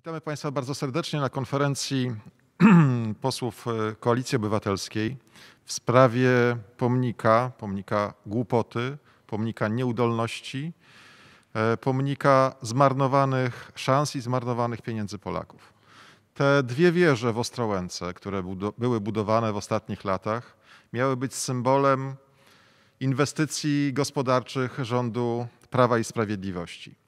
Witamy Państwa bardzo serdecznie na konferencji posłów e, Koalicji Obywatelskiej w sprawie pomnika, pomnika głupoty, pomnika nieudolności, e, pomnika zmarnowanych szans i zmarnowanych pieniędzy Polaków. Te dwie wieże w Ostrołęce, które były budowane w ostatnich latach, miały być symbolem inwestycji gospodarczych rządu Prawa i Sprawiedliwości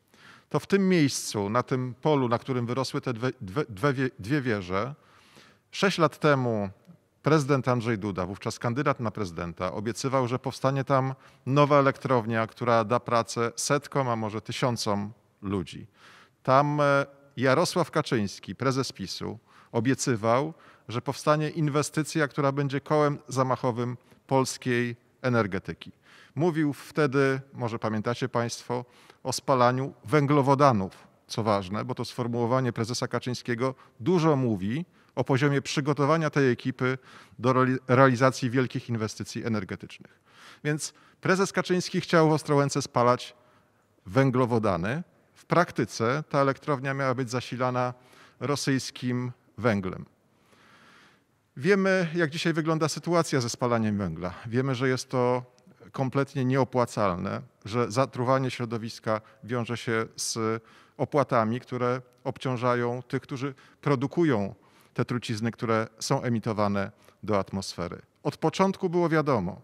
to w tym miejscu, na tym polu, na którym wyrosły te dwie, dwie, dwie wieże, sześć lat temu prezydent Andrzej Duda, wówczas kandydat na prezydenta, obiecywał, że powstanie tam nowa elektrownia, która da pracę setkom, a może tysiącom ludzi. Tam e, Jarosław Kaczyński, prezes PiSu, obiecywał, że powstanie inwestycja, która będzie kołem zamachowym polskiej energetyki. Mówił wtedy, może pamiętacie Państwo, o spalaniu węglowodanów, co ważne, bo to sformułowanie prezesa Kaczyńskiego dużo mówi o poziomie przygotowania tej ekipy do realizacji wielkich inwestycji energetycznych. Więc prezes Kaczyński chciał w Ostrołęce spalać węglowodany. W praktyce ta elektrownia miała być zasilana rosyjskim węglem. Wiemy, jak dzisiaj wygląda sytuacja ze spalaniem węgla. Wiemy, że jest to kompletnie nieopłacalne, że zatruwanie środowiska wiąże się z opłatami, które obciążają tych, którzy produkują te trucizny, które są emitowane do atmosfery. Od początku było wiadomo,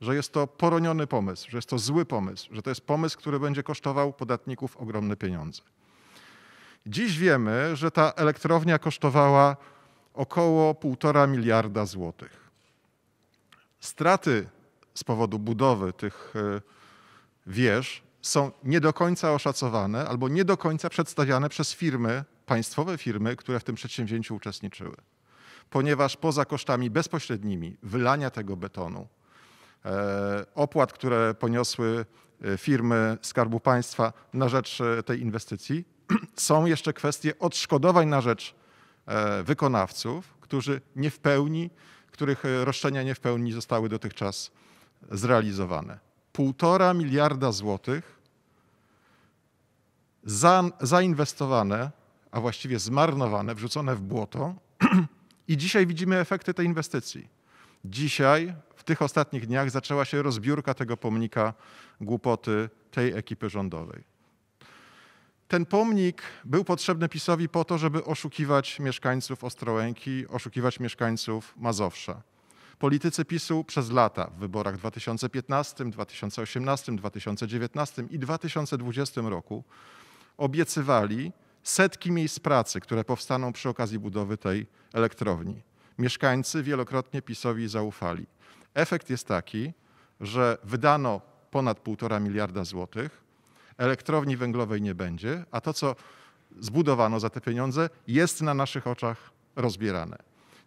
że jest to poroniony pomysł, że jest to zły pomysł, że to jest pomysł, który będzie kosztował podatników ogromne pieniądze. Dziś wiemy, że ta elektrownia kosztowała około 1,5 miliarda złotych. Straty z powodu budowy tych e, wież są nie do końca oszacowane albo nie do końca przedstawiane przez firmy, państwowe firmy, które w tym przedsięwzięciu uczestniczyły. Ponieważ poza kosztami bezpośrednimi wylania tego betonu, e, opłat, które poniosły e, firmy Skarbu Państwa na rzecz tej inwestycji, są jeszcze kwestie odszkodowań na rzecz E, wykonawców, którzy nie w pełni, których e, roszczenia nie w pełni zostały dotychczas zrealizowane. Półtora miliarda złotych zainwestowane, a właściwie zmarnowane, wrzucone w błoto i dzisiaj widzimy efekty tej inwestycji. Dzisiaj, w tych ostatnich dniach zaczęła się rozbiórka tego pomnika głupoty tej ekipy rządowej. Ten pomnik był potrzebny PiSowi po to, żeby oszukiwać mieszkańców Ostrołęki, oszukiwać mieszkańców Mazowsza. Politycy PiSu przez lata w wyborach 2015, 2018, 2019 i 2020 roku obiecywali setki miejsc pracy, które powstaną przy okazji budowy tej elektrowni. Mieszkańcy wielokrotnie PiSowi zaufali. Efekt jest taki, że wydano ponad 1,5 miliarda złotych, elektrowni węglowej nie będzie, a to, co zbudowano za te pieniądze, jest na naszych oczach rozbierane.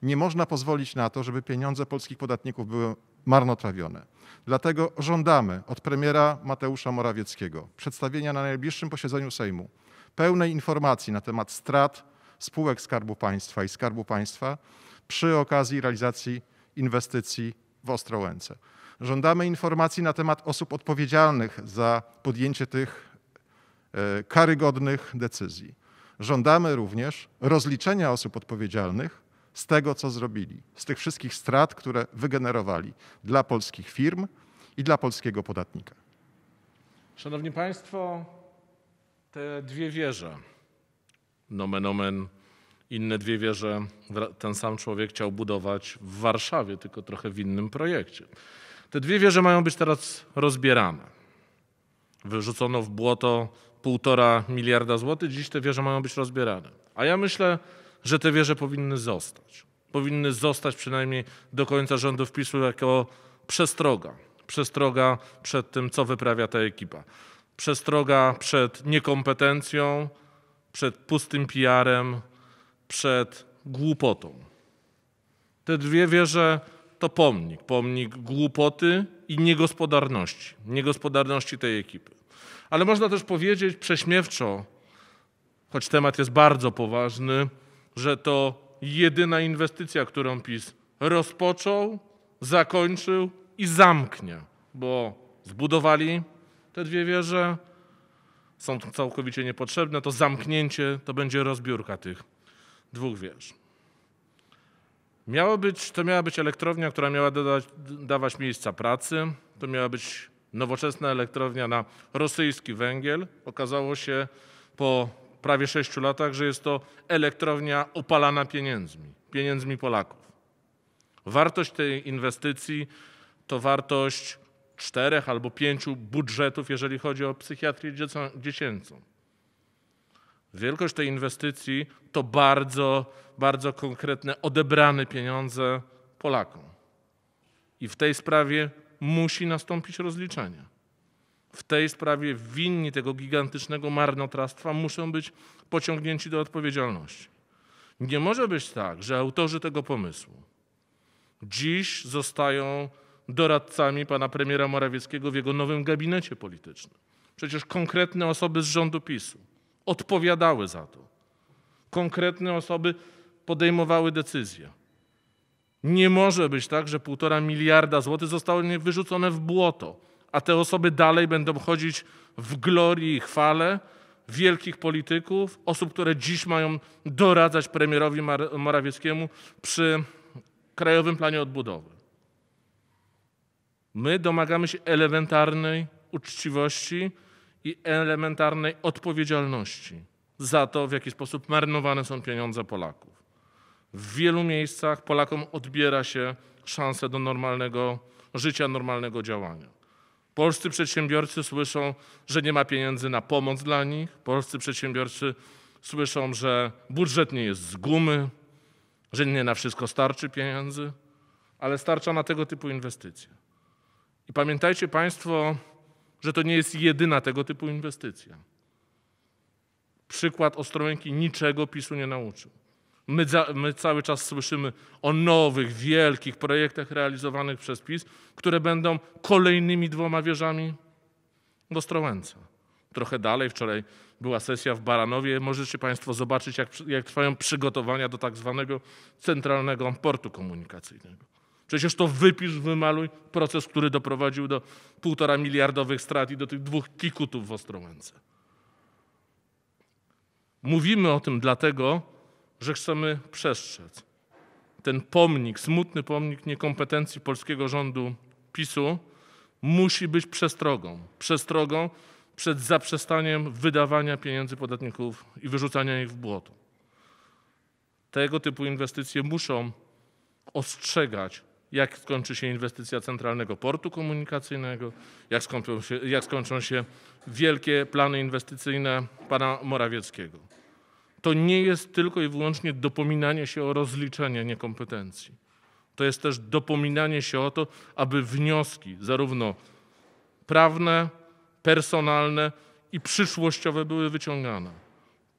Nie można pozwolić na to, żeby pieniądze polskich podatników były marnotrawione. Dlatego żądamy od premiera Mateusza Morawieckiego przedstawienia na najbliższym posiedzeniu Sejmu pełnej informacji na temat strat spółek Skarbu Państwa i Skarbu Państwa przy okazji realizacji inwestycji w Ostrołęce. Żądamy informacji na temat osób odpowiedzialnych za podjęcie tych e, karygodnych decyzji. Żądamy również rozliczenia osób odpowiedzialnych z tego, co zrobili, z tych wszystkich strat, które wygenerowali dla polskich firm i dla polskiego podatnika. Szanowni Państwo, te dwie wieże, nomen omen, inne dwie wieże ten sam człowiek chciał budować w Warszawie, tylko trochę w innym projekcie. Te dwie wieże mają być teraz rozbierane. Wyrzucono w błoto półtora miliarda złotych, dziś te wieże mają być rozbierane. A ja myślę, że te wieże powinny zostać. Powinny zostać przynajmniej do końca rządów PiSu jako przestroga. Przestroga przed tym, co wyprawia ta ekipa. Przestroga przed niekompetencją, przed pustym PR-em, przed głupotą. Te dwie wieże to pomnik. Pomnik głupoty i niegospodarności. Niegospodarności tej ekipy. Ale można też powiedzieć prześmiewczo, choć temat jest bardzo poważny, że to jedyna inwestycja, którą PiS rozpoczął, zakończył i zamknie, bo zbudowali te dwie wieże, są całkowicie niepotrzebne, to zamknięcie to będzie rozbiórka tych dwóch wież. Miało być, to miała być elektrownia, która miała dodać, dawać miejsca pracy, to miała być nowoczesna elektrownia na rosyjski węgiel. Okazało się po prawie sześciu latach, że jest to elektrownia opalana pieniędzmi, pieniędzmi Polaków. Wartość tej inwestycji to wartość czterech albo pięciu budżetów, jeżeli chodzi o psychiatrię dziecięcą. Wielkość tej inwestycji to bardzo, bardzo konkretne odebrane pieniądze Polakom. I w tej sprawie musi nastąpić rozliczenie. W tej sprawie winni tego gigantycznego marnotrawstwa muszą być pociągnięci do odpowiedzialności. Nie może być tak, że autorzy tego pomysłu dziś zostają doradcami pana premiera Morawieckiego w jego nowym gabinecie politycznym. Przecież konkretne osoby z rządu PiSu odpowiadały za to. Konkretne osoby podejmowały decyzje. Nie może być tak, że półtora miliarda złotych zostało wyrzucone w błoto, a te osoby dalej będą chodzić w glorii i chwale wielkich polityków, osób, które dziś mają doradzać premierowi Morawieckiemu przy Krajowym Planie Odbudowy. My domagamy się elementarnej uczciwości, i elementarnej odpowiedzialności za to, w jaki sposób marnowane są pieniądze Polaków. W wielu miejscach Polakom odbiera się szansę do normalnego życia, normalnego działania. Polscy przedsiębiorcy słyszą, że nie ma pieniędzy na pomoc dla nich. Polscy przedsiębiorcy słyszą, że budżet nie jest z gumy, że nie na wszystko starczy pieniędzy, ale starcza na tego typu inwestycje. I pamiętajcie Państwo że to nie jest jedyna tego typu inwestycja. Przykład Ostrołęki niczego PiSu nie nauczył. My, za, my, cały czas słyszymy o nowych, wielkich projektach realizowanych przez PiS, które będą kolejnymi dwoma wieżami w Ostrołęce. Trochę dalej, wczoraj była sesja w Baranowie. Możecie Państwo zobaczyć, jak, jak trwają przygotowania do tak zwanego centralnego portu komunikacyjnego. Przecież to wypisz, wymaluj proces, który doprowadził do półtora miliardowych strat i do tych dwóch kikutów w Ostrołęce. Mówimy o tym dlatego, że chcemy przestrzec. Ten pomnik, smutny pomnik niekompetencji polskiego rządu PiSu musi być przestrogą. Przestrogą przed zaprzestaniem wydawania pieniędzy podatników i wyrzucania ich w błoto. Tego typu inwestycje muszą ostrzegać jak skończy się inwestycja Centralnego Portu Komunikacyjnego, jak, się, jak skończą się wielkie plany inwestycyjne pana Morawieckiego. To nie jest tylko i wyłącznie dopominanie się o rozliczenie niekompetencji. To jest też dopominanie się o to, aby wnioski zarówno prawne, personalne i przyszłościowe były wyciągane.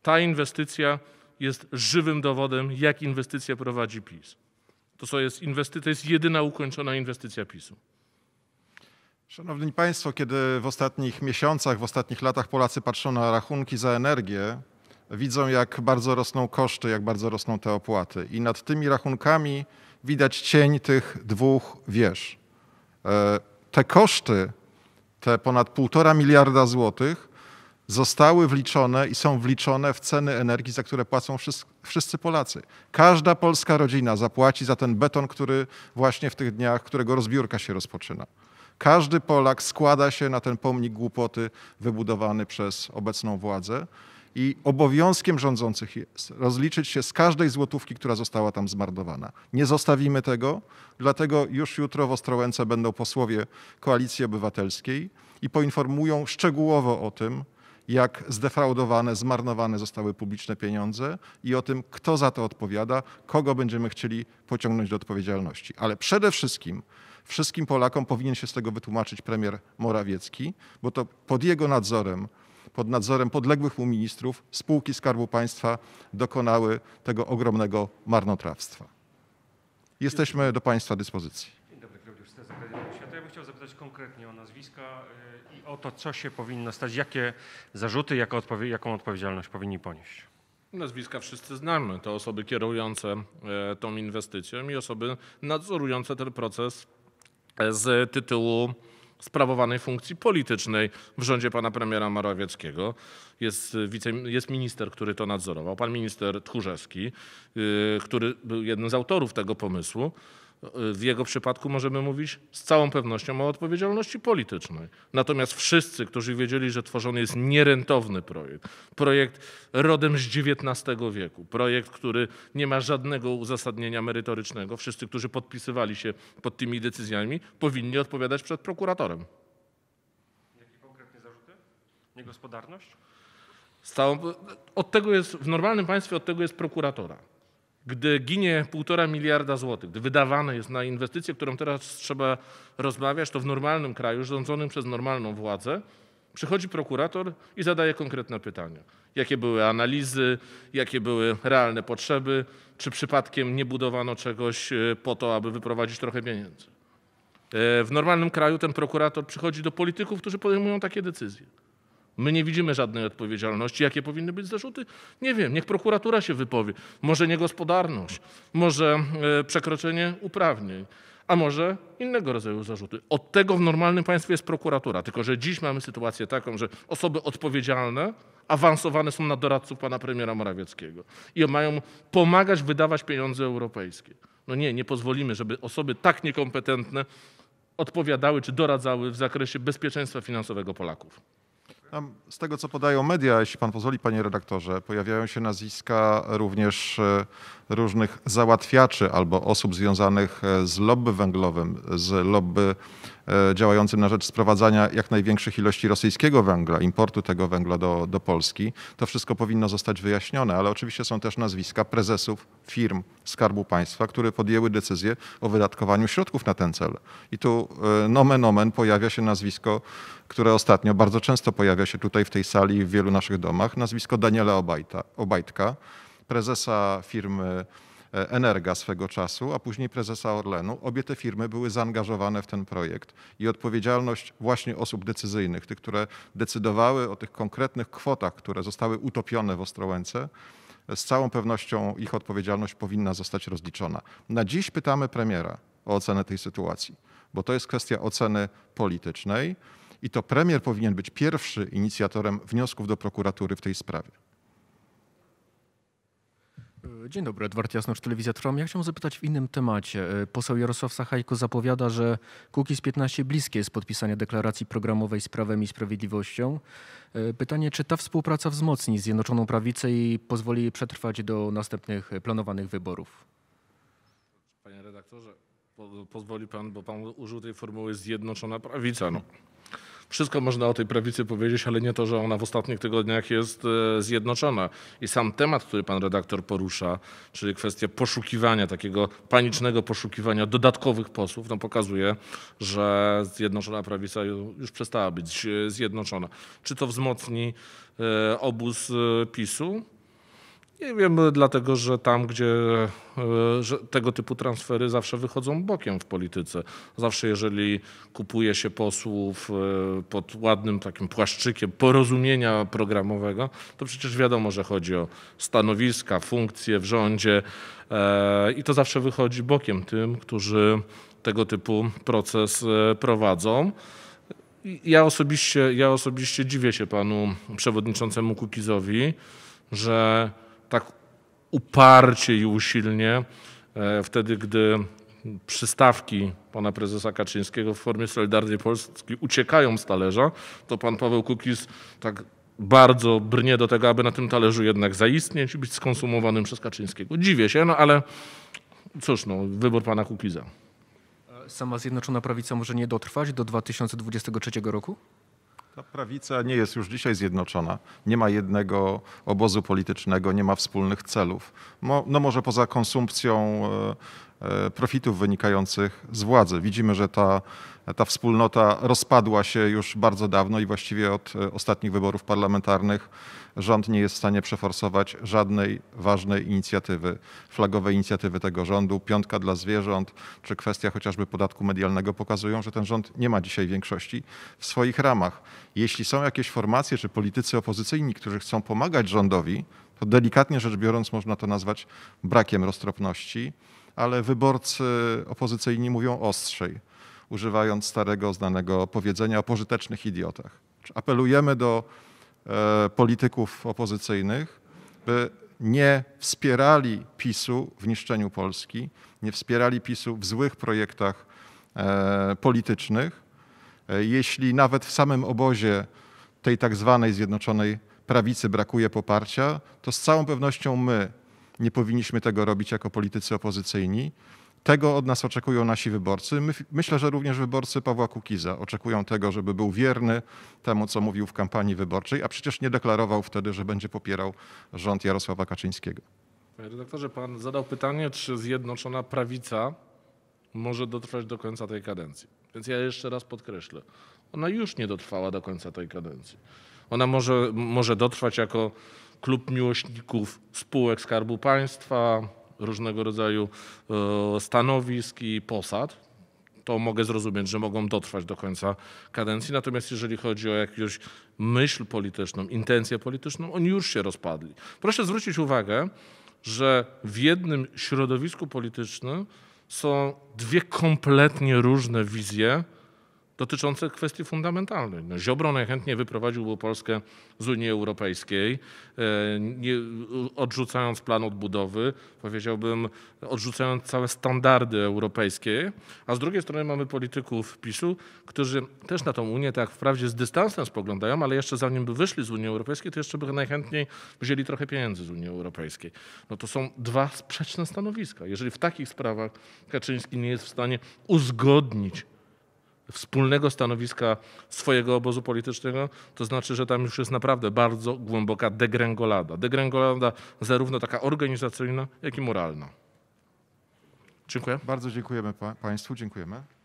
Ta inwestycja jest żywym dowodem, jak inwestycje prowadzi PiS. To, co jest inwesty- to jest jedyna ukończona inwestycja PiSu. Szanowni Państwo, kiedy w ostatnich miesiącach, w ostatnich latach Polacy patrzą na rachunki za energię, widzą, jak bardzo rosną koszty, jak bardzo rosną te opłaty. I nad tymi rachunkami widać cień tych dwóch wież. E, te koszty, te ponad półtora miliarda złotych, zostały wliczone i są wliczone w ceny energii, za które płacą wszyscy Polacy. Każda polska rodzina zapłaci za ten beton, który właśnie w tych dniach, którego rozbiórka się rozpoczyna. Każdy Polak składa się na ten pomnik głupoty wybudowany przez obecną władzę i obowiązkiem rządzących jest rozliczyć się z każdej złotówki, która została tam zmarnowana. Nie zostawimy tego, dlatego już jutro w Ostrołęce będą posłowie Koalicji Obywatelskiej i poinformują szczegółowo o tym, jak zdefraudowane, zmarnowane zostały publiczne pieniądze i o tym, kto za to odpowiada, kogo będziemy chcieli pociągnąć do odpowiedzialności. Ale przede wszystkim wszystkim Polakom powinien się z tego wytłumaczyć premier Morawiecki, bo to pod jego nadzorem pod nadzorem podległych mu ministrów spółki Skarbu Państwa dokonały tego ogromnego marnotrawstwa. Jesteśmy do Państwa dyspozycji konkretnie o nazwiska y, i o to, co się powinno stać, jakie zarzuty, jaką odpowiedzialność powinni ponieść. Nazwiska wszyscy znamy. To osoby kierujące e, tą inwestycją i osoby nadzorujące ten proces e, z tytułu sprawowanej funkcji politycznej w rządzie pana premiera Morawieckiego. Jest, e, wice, jest minister, który to nadzorował, pan minister Tchórzewski, y, który był jednym z autorów tego pomysłu w jego przypadku możemy mówić z całą pewnością o odpowiedzialności politycznej. Natomiast wszyscy, którzy wiedzieli, że tworzony jest nierentowny projekt, projekt rodem z XIX wieku, projekt, który nie ma żadnego uzasadnienia merytorycznego, wszyscy, którzy podpisywali się pod tymi decyzjami, powinni odpowiadać przed prokuratorem. Jakie konkretnie zarzuty? Niegospodarność? od tego jest, w normalnym państwie od tego jest prokuratora gdy ginie półtora miliarda złotych, gdy wydawane jest na inwestycję, którą teraz trzeba rozmawiać, to w normalnym kraju, rządzonym przez normalną władzę, przychodzi prokurator i zadaje konkretne pytania. Jakie były analizy, jakie były realne potrzeby, czy przypadkiem nie budowano czegoś e, po to, aby wyprowadzić trochę pieniędzy. E, w normalnym kraju ten prokurator przychodzi do polityków, którzy podejmują takie decyzje. My nie widzimy żadnej odpowiedzialności. Jakie powinny być zarzuty? Nie wiem, niech prokuratura się wypowie. Może niegospodarność, może e, przekroczenie uprawnień, a może innego rodzaju zarzuty. Od tego w normalnym państwie jest prokuratura. Tylko, że dziś mamy sytuację taką, że osoby odpowiedzialne awansowane są na doradców pana premiera Morawieckiego i mają pomagać wydawać pieniądze europejskie. No nie, nie pozwolimy, żeby osoby tak niekompetentne odpowiadały czy doradzały w zakresie bezpieczeństwa finansowego Polaków. Z tego, co podają media, jeśli pan pozwoli, panie redaktorze, pojawiają się nazwiska również e, różnych załatwiaczy albo osób związanych e, z lobby węglowym, z lobby E, działającym na rzecz sprowadzania jak największych ilości rosyjskiego węgla, importu tego węgla do, do Polski. To wszystko powinno zostać wyjaśnione, ale oczywiście są też nazwiska prezesów firm Skarbu Państwa, które podjęły decyzję o wydatkowaniu środków na ten cel. I tu e, nomen omen pojawia się nazwisko, które ostatnio bardzo często pojawia się tutaj w tej sali i w wielu naszych domach, nazwisko Daniela Obajta, Obajtka, prezesa firmy E, Energa swego czasu, a później prezesa Orlenu. Obie te firmy były zaangażowane w ten projekt i odpowiedzialność właśnie osób decyzyjnych, tych, które decydowały o tych konkretnych kwotach, które zostały utopione w Ostrołęce, e, z całą pewnością ich odpowiedzialność powinna zostać rozliczona. Na dziś pytamy premiera o ocenę tej sytuacji, bo to jest kwestia oceny politycznej i to premier powinien być pierwszy inicjatorem wniosków do prokuratury w tej sprawie. E, dzień dobry, Edward Jasnocz, Telewizja Trwam. Ja chciałbym zapytać w innym temacie. E, poseł Jarosław Sachajko zapowiada, że z 15 bliskie jest podpisania deklaracji programowej z Prawem i Sprawiedliwością. E, pytanie, czy ta współpraca wzmocni Zjednoczoną Prawicę i pozwoli jej przetrwać do następnych planowanych wyborów? Panie redaktorze, pozwoli pan, bo pan użył tej formuły Zjednoczona Prawica. No. Wszystko można o tej prawicy powiedzieć, ale nie to, że ona w ostatnich tygodniach jest e, zjednoczona. I sam temat, który pan redaktor porusza, czyli kwestia poszukiwania, takiego panicznego poszukiwania dodatkowych posłów, no pokazuje, że zjednoczona prawica już przestała być e, zjednoczona. Czy to wzmocni e, obóz PiSu? Nie wiem, dlatego że tam, gdzie e, że tego typu transfery zawsze wychodzą bokiem w polityce. Zawsze jeżeli kupuje się posłów e, pod ładnym takim płaszczykiem porozumienia programowego, to przecież wiadomo, że chodzi o stanowiska, funkcje w rządzie e, i to zawsze wychodzi bokiem tym, którzy tego typu proces prowadzą. Ja osobiście, ja osobiście dziwię się panu przewodniczącemu Kukizowi, że tak uparcie i usilnie e, wtedy, gdy przystawki pana prezesa Kaczyńskiego w formie Solidarnej Polski uciekają z talerza, to pan Paweł Kukiz tak bardzo brnie do tego, aby na tym talerzu jednak zaistnieć i być skonsumowanym przez Kaczyńskiego. Dziwię się, no ale cóż, no, wybór pana Kukiza. Sama Zjednoczona Prawica może nie dotrwać do 2023 roku? Ta prawica nie jest już dzisiaj zjednoczona. Nie ma jednego obozu politycznego, nie ma wspólnych celów. no może poza konsumpcją e, E, profitów wynikających z władzy. Widzimy, że ta, ta wspólnota rozpadła się już bardzo dawno i właściwie od e, ostatnich wyborów parlamentarnych rząd nie jest w stanie przeforsować żadnej ważnej inicjatywy, flagowej inicjatywy tego rządu, piątka dla zwierząt, czy kwestia chociażby podatku medialnego pokazują, że ten rząd nie ma dzisiaj większości w swoich ramach. Jeśli są jakieś formacje czy politycy opozycyjni, którzy chcą pomagać rządowi, to delikatnie rzecz biorąc można to nazwać brakiem roztropności ale wyborcy opozycyjni mówią ostrzej, używając starego, znanego powiedzenia o pożytecznych idiotach. Apelujemy do e, polityków opozycyjnych, by nie wspierali PiSu w niszczeniu Polski, nie wspierali PiSu w złych projektach e, politycznych. E, jeśli nawet w samym obozie tej tak zwanej Zjednoczonej Prawicy brakuje poparcia, to z całą pewnością my, nie powinniśmy tego robić jako politycy opozycyjni. Tego od nas oczekują nasi wyborcy. My, myślę, że również wyborcy Pawła Kukiza oczekują tego, żeby był wierny temu, co mówił w kampanii wyborczej, a przecież nie deklarował wtedy, że będzie popierał rząd Jarosława Kaczyńskiego. Panie redaktorze, pan zadał pytanie, czy Zjednoczona Prawica może dotrwać do końca tej kadencji. Więc ja jeszcze raz podkreślę, ona już nie dotrwała do końca tej kadencji. Ona może, może dotrwać jako klub miłośników spółek Skarbu Państwa, różnego rodzaju e, stanowisk i posad. To mogę zrozumieć, że mogą dotrwać do końca kadencji. Natomiast jeżeli chodzi o jakąś myśl polityczną, intencję polityczną, oni już się rozpadli. Proszę zwrócić uwagę, że w jednym środowisku politycznym są dwie kompletnie różne wizje dotyczące kwestii fundamentalnych. No, Ziobro najchętniej wyprowadziłby Polskę z Unii Europejskiej, e, nie, odrzucając plan odbudowy, powiedziałbym, odrzucając całe standardy europejskie, a z drugiej strony mamy polityków PiSu, którzy też na tą Unię tak wprawdzie z dystansem spoglądają, ale jeszcze zanim by wyszli z Unii Europejskiej, to jeszcze by najchętniej wzięli trochę pieniędzy z Unii Europejskiej. No to są dwa sprzeczne stanowiska. Jeżeli w takich sprawach Kaczyński nie jest w stanie uzgodnić wspólnego stanowiska swojego obozu politycznego, to znaczy, że tam już jest naprawdę bardzo głęboka degrengolada. Degrengolada zarówno taka organizacyjna, jak i moralna. Dziękuję. Bardzo dziękujemy pa Państwu, dziękujemy.